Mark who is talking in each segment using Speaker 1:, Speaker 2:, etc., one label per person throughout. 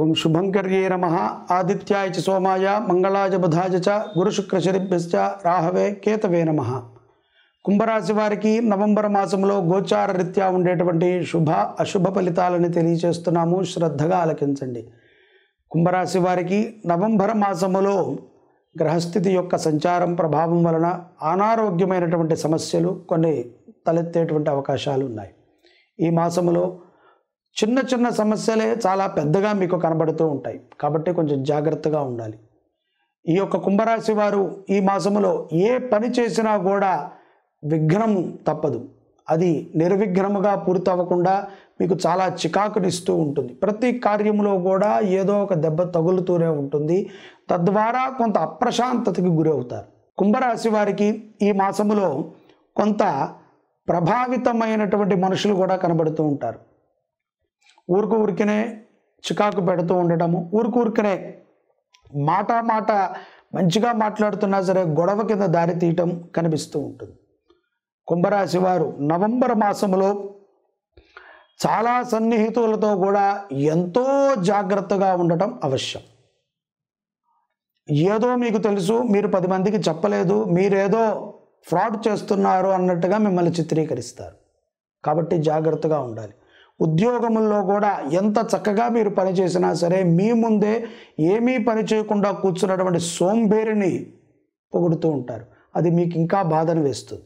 Speaker 1: ఓం శుభంకర్యే నమ ఆదిత్యాయ చ సోమాయ మంగళాయ బుధాయ చ గురుశుక్రశరిభ్యశ్చ రాహవే కేతవే నమ కుంభరాశి వారికి నవంబర్ మాసంలో గోచార రీత్యా ఉండేటువంటి శుభ అశుభ ఫలితాలని తెలియచేస్తున్నాము శ్రద్ధగా ఆలకించండి కుంభరాశి వారికి నవంబర్ మాసములో గ్రహస్థితి యొక్క సంచారం ప్రభావం వలన అనారోగ్యమైనటువంటి సమస్యలు కొన్ని తలెత్తేటువంటి అవకాశాలు ఉన్నాయి ఈ మాసములో చిన్న చిన్న సమస్యలే చాలా పెద్దగా మీకు కనబడుతూ ఉంటాయి కాబట్టి కొంచెం జాగ్రత్తగా ఉండాలి ఈ యొక్క కుంభరాశి వారు ఈ మాసంలో ఏ పని చేసినా కూడా విఘ్నం తప్పదు అది నిర్విఘ్నముగా పూర్తవ్వకుండా మీకు చాలా చికాకునిస్తూ ఉంటుంది ప్రతి కార్యంలో కూడా ఏదో ఒక దెబ్బ తగులుతూనే ఉంటుంది తద్వారా కొంత అప్రశాంతతకి గురవుతారు కుంభరాశి వారికి ఈ మాసములో కొంత ప్రభావితమైనటువంటి మనుషులు కూడా కనబడుతూ ఉంటారు ఊరుకు ఊరికనే చికాకు పెడుతూ ఉండటము ఊరుకు ఊరికనే మాట మాట మంచిగా మాట్లాడుతున్నా సరే గొడవ కింద దారి తీయటం కనిపిస్తూ ఉంటుంది కుంభరాశి వారు నవంబర్ మాసంలో చాలా సన్నిహితులతో కూడా ఎంతో జాగ్రత్తగా ఉండటం అవశ్యం ఏదో మీకు తెలుసు మీరు పది మందికి చెప్పలేదు మీరేదో ఫ్రాడ్ చేస్తున్నారు అన్నట్టుగా మిమ్మల్ని చిత్రీకరిస్తారు కాబట్టి జాగ్రత్తగా ఉండాలి ఉద్యోగంలో కూడా ఎంత చక్కగా మీరు పనిచేసినా సరే మీ ముందే ఏమీ పని చేయకుండా కూర్చున్నటువంటి సోంబేరిని పొగుడుతూ ఉంటారు అది మీకు ఇంకా బాధను వేస్తుంది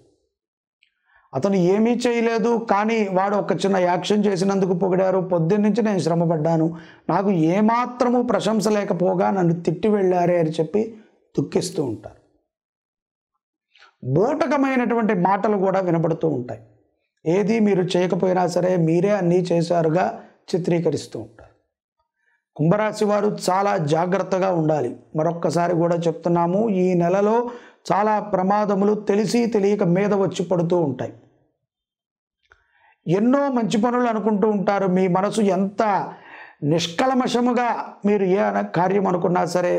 Speaker 1: అతను ఏమీ చేయలేదు కానీ వాడు ఒక చిన్న యాక్షన్ చేసినందుకు పొగిడారు పొద్దున్న నుంచి నేను శ్రమపడ్డాను నాకు ఏమాత్రము ప్రశంస లేకపోగా నన్ను తిట్టి వెళ్ళారే అని చెప్పి దుఃఖిస్తూ ఉంటారు బోటకమైనటువంటి మాటలు కూడా వినబడుతూ ఉంటాయి ఏది మీరు చేయకపోయినా సరే మీరే అన్నీ చేశారుగా చిత్రీకరిస్తూ ఉంటారు కుంభరాశి వారు చాలా జాగ్రత్తగా ఉండాలి మరొక్కసారి కూడా చెప్తున్నాము ఈ నెలలో చాలా ప్రమాదములు తెలిసి తెలియక మీద వచ్చి పడుతూ ఉంటాయి ఎన్నో మంచి పనులు అనుకుంటూ ఉంటారు మీ మనసు ఎంత నిష్కల్మషముగా మీరు ఏ కార్యం అనుకున్నా సరే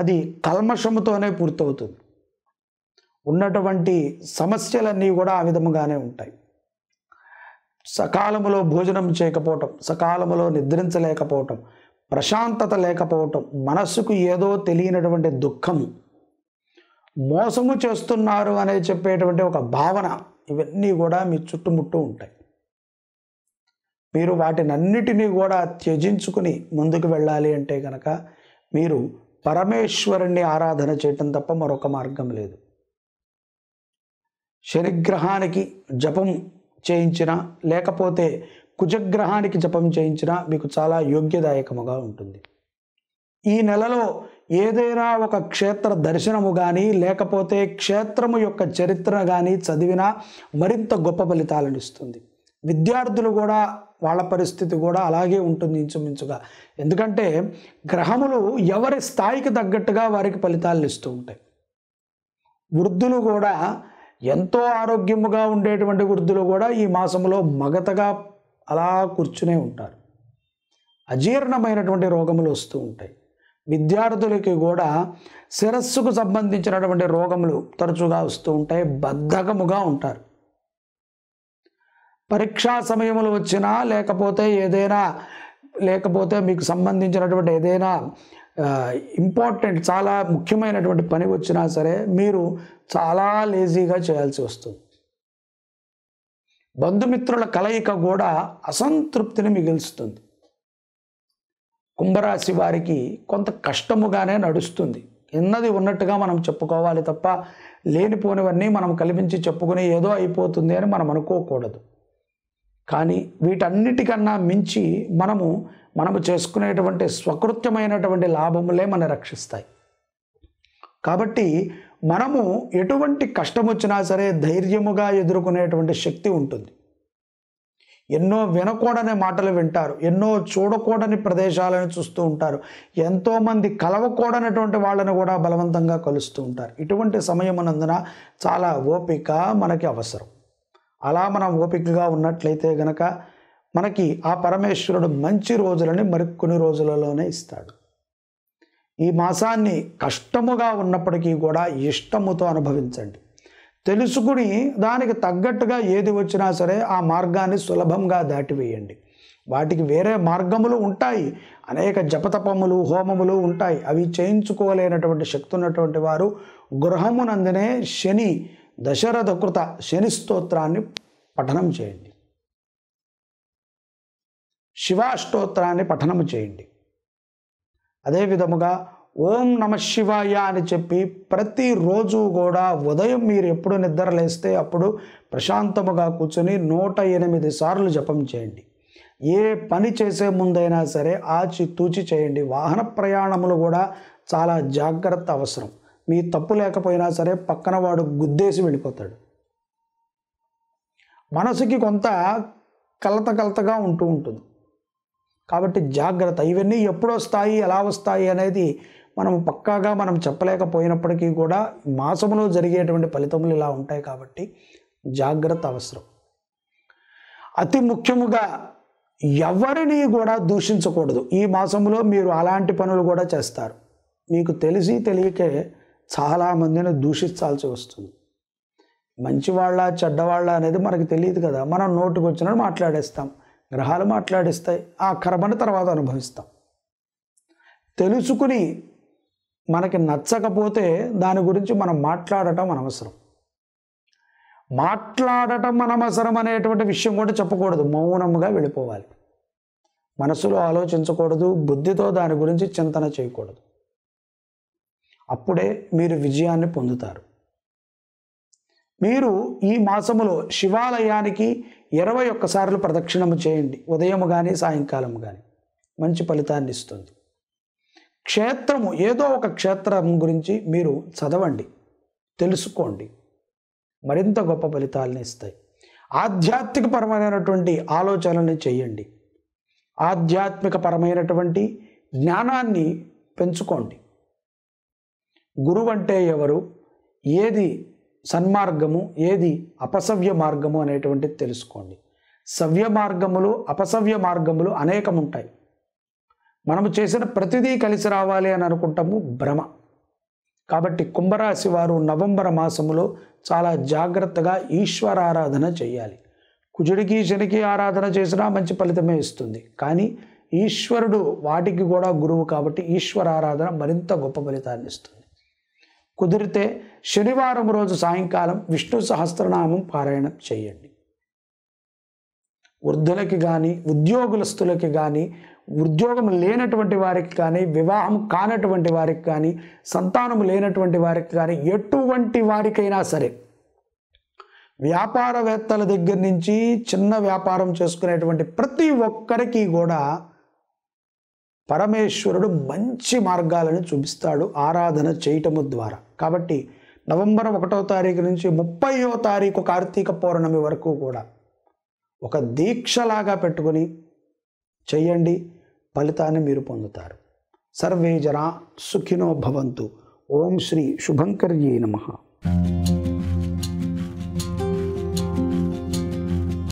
Speaker 1: అది కల్మషముతోనే పూర్తవుతుంది ఉన్నటువంటి సమస్యలన్నీ కూడా ఆ విధముగానే ఉంటాయి సకాలములో భోజనం చేయకపోవటం సకాలములో నిద్రించలేకపోవటం ప్రశాంతత లేకపోవటం మనస్సుకు ఏదో తెలియనటువంటి దుఃఖము మోసము చేస్తున్నారు అనే చెప్పేటువంటి ఒక భావన ఇవన్నీ కూడా మీ చుట్టుముట్టూ ఉంటాయి మీరు వాటినన్నిటినీ కూడా త్యజించుకుని ముందుకు వెళ్ళాలి అంటే కనుక మీరు పరమేశ్వరుణ్ణి ఆరాధన చేయటం తప్ప మరొక మార్గం లేదు శనిగ్రహానికి జపం చేయించినా లేకపోతే కుజగ్రహానికి జపం చేయించినా మీకు చాలా యోగ్యదాయకముగా ఉంటుంది ఈ నెలలో ఏదైనా ఒక క్షేత్ర దర్శనము కానీ లేకపోతే క్షేత్రము యొక్క చరిత్ర కానీ చదివినా మరింత గొప్ప ఫలితాలను ఇస్తుంది విద్యార్థులు కూడా వాళ్ళ పరిస్థితి కూడా అలాగే ఉంటుంది ఇంచుమించుగా ఎందుకంటే గ్రహములు ఎవరి స్థాయికి తగ్గట్టుగా వారికి ఫలితాలను ఇస్తూ ఉంటాయి వృద్ధులు కూడా ఎంతో ఆరోగ్యముగా ఉండేటువంటి వృద్ధులు కూడా ఈ మాసంలో మగతగా అలా కూర్చునే ఉంటారు అజీర్ణమైనటువంటి రోగములు వస్తూ ఉంటాయి విద్యార్థులకి కూడా శిరస్సుకు సంబంధించినటువంటి రోగములు తరచుగా వస్తూ ఉంటాయి బద్ధకముగా ఉంటారు పరీక్షా సమయములు వచ్చినా లేకపోతే ఏదైనా లేకపోతే మీకు సంబంధించినటువంటి ఏదైనా ఇంపార్టెంట్ చాలా ముఖ్యమైనటువంటి పని వచ్చినా సరే మీరు చాలా లేజీగా చేయాల్సి వస్తుంది బంధుమిత్రుల కలయిక కూడా అసంతృప్తిని మిగిల్స్తుంది కుంభరాశి వారికి కొంత కష్టముగానే నడుస్తుంది ఉన్నది ఉన్నట్టుగా మనం చెప్పుకోవాలి తప్ప లేనిపోనివన్నీ మనం కల్పించి చెప్పుకుని ఏదో అయిపోతుంది అని మనం అనుకోకూడదు కానీ వీటన్నిటికన్నా మించి మనము మనము చేసుకునేటువంటి స్వకృత్యమైనటువంటి లాభములే మన రక్షిస్తాయి కాబట్టి మనము ఎటువంటి కష్టం వచ్చినా సరే ధైర్యముగా ఎదుర్కొనేటువంటి శక్తి ఉంటుంది ఎన్నో వినకూడని మాటలు వింటారు ఎన్నో చూడకూడని ప్రదేశాలను చూస్తూ ఉంటారు ఎంతోమంది కలవకూడనటువంటి వాళ్ళను కూడా బలవంతంగా కలుస్తూ ఉంటారు ఇటువంటి సమయం చాలా ఓపిక మనకి అవసరం అలా మనం ఓపికగా ఉన్నట్లయితే గనక మనకి ఆ పరమేశ్వరుడు మంచి రోజులని మరికొన్ని రోజులలోనే ఇస్తాడు ఈ మాసాన్ని కష్టముగా ఉన్నప్పటికీ కూడా ఇష్టముతో అనుభవించండి తెలుసుకుని దానికి తగ్గట్టుగా ఏది వచ్చినా సరే ఆ మార్గాన్ని సులభంగా దాటివేయండి వాటికి వేరే మార్గములు ఉంటాయి అనేక జపతపములు హోమములు ఉంటాయి అవి చేయించుకోలేనటువంటి శక్తి ఉన్నటువంటి వారు గృహమునందునే శని దశరథ కృత శని స్తోత్రాన్ని పఠనం చేయండి శివాష్టోత్రాన్ని పఠనం చేయండి అదే విధముగా ఓం నమ శివాయ అని చెప్పి ప్రతిరోజు కూడా ఉదయం మీరు ఎప్పుడు నిద్ర లేస్తే అప్పుడు ప్రశాంతముగా కూర్చొని నూట ఎనిమిది సార్లు జపం చేయండి ఏ పని చేసే ముందైనా సరే ఆచి తూచి చేయండి వాహన ప్రయాణములు కూడా చాలా జాగ్రత్త అవసరం మీ తప్పు లేకపోయినా సరే పక్కన వాడు గుద్దేసి వెళ్ళిపోతాడు మనసుకి కొంత కలత కలతగా ఉంటూ ఉంటుంది కాబట్టి జాగ్రత్త ఇవన్నీ ఎప్పుడు వస్తాయి ఎలా వస్తాయి అనేది మనం పక్కాగా మనం చెప్పలేకపోయినప్పటికీ కూడా మాసంలో జరిగేటువంటి ఫలితములు ఇలా ఉంటాయి కాబట్టి జాగ్రత్త అవసరం అతి ముఖ్యముగా ఎవరిని కూడా దూషించకూడదు ఈ మాసంలో మీరు అలాంటి పనులు కూడా చేస్తారు మీకు తెలిసి తెలియకే చాలామందిని దూషించాల్సి వస్తుంది మంచివాళ్ళ చెడ్డవాళ్ళ అనేది మనకు తెలియదు కదా మనం నోటుకు వచ్చినట్టు మాట్లాడేస్తాం గ్రహాలు మాట్లాడిస్తాయి ఆ కర్మని తర్వాత అనుభవిస్తాం తెలుసుకుని మనకి నచ్చకపోతే దాని గురించి మనం మాట్లాడటం అనవసరం మాట్లాడటం అనవసరం అనేటువంటి విషయం కూడా చెప్పకూడదు మౌనంగా వెళ్ళిపోవాలి మనసులో ఆలోచించకూడదు బుద్ధితో దాని గురించి చింతన చేయకూడదు అప్పుడే మీరు విజయాన్ని పొందుతారు మీరు ఈ మాసములో శివాలయానికి ఇరవై ఒక్కసార్లు ప్రదక్షిణము చేయండి ఉదయం కానీ సాయంకాలం కానీ మంచి ఫలితాన్ని ఇస్తుంది క్షేత్రము ఏదో ఒక క్షేత్రం గురించి మీరు చదవండి తెలుసుకోండి మరింత గొప్ప ఫలితాలని ఇస్తాయి ఆధ్యాత్మిక పరమైనటువంటి ఆలోచనల్ని చేయండి ఆధ్యాత్మిక పరమైనటువంటి జ్ఞానాన్ని పెంచుకోండి గురువు అంటే ఎవరు ఏది సన్మార్గము ఏది అపసవ్య మార్గము అనేటువంటిది తెలుసుకోండి సవ్య మార్గములు అపసవ్య మార్గములు అనేకం ఉంటాయి మనము చేసిన ప్రతిదీ కలిసి రావాలి అని అనుకుంటాము భ్రమ కాబట్టి కుంభరాశి వారు నవంబర్ మాసములో చాలా జాగ్రత్తగా ఈశ్వర ఆరాధన చేయాలి కుజుడికి శనికి ఆరాధన చేసినా మంచి ఫలితమే ఇస్తుంది కానీ ఈశ్వరుడు వాటికి కూడా గురువు కాబట్టి ఈశ్వర ఆరాధన మరింత గొప్ప ఫలితాన్ని ఇస్తుంది కుదిరితే శనివారం రోజు సాయంకాలం విష్ణు సహస్రనామం పారాయణం చేయండి వృద్ధులకి కానీ ఉద్యోగులస్తులకి కానీ ఉద్యోగం లేనటువంటి వారికి కానీ వివాహం కానటువంటి వారికి కానీ సంతానం లేనటువంటి వారికి కానీ ఎటువంటి వారికైనా సరే వ్యాపారవేత్తల దగ్గర నుంచి చిన్న వ్యాపారం చేసుకునేటువంటి ప్రతి ఒక్కరికి కూడా పరమేశ్వరుడు మంచి మార్గాలను చూపిస్తాడు ఆరాధన చేయటము ద్వారా కాబట్టి నవంబర్ ఒకటో తారీఖు నుంచి ముప్పయో తారీఖు కార్తీక పౌర్ణమి వరకు కూడా ఒక దీక్షలాగా పెట్టుకొని చేయండి ఫలితాన్ని మీరు పొందుతారు సర్వే జనా సుఖినో భవంతు ఓం శ్రీ శుభంకర్యే నమ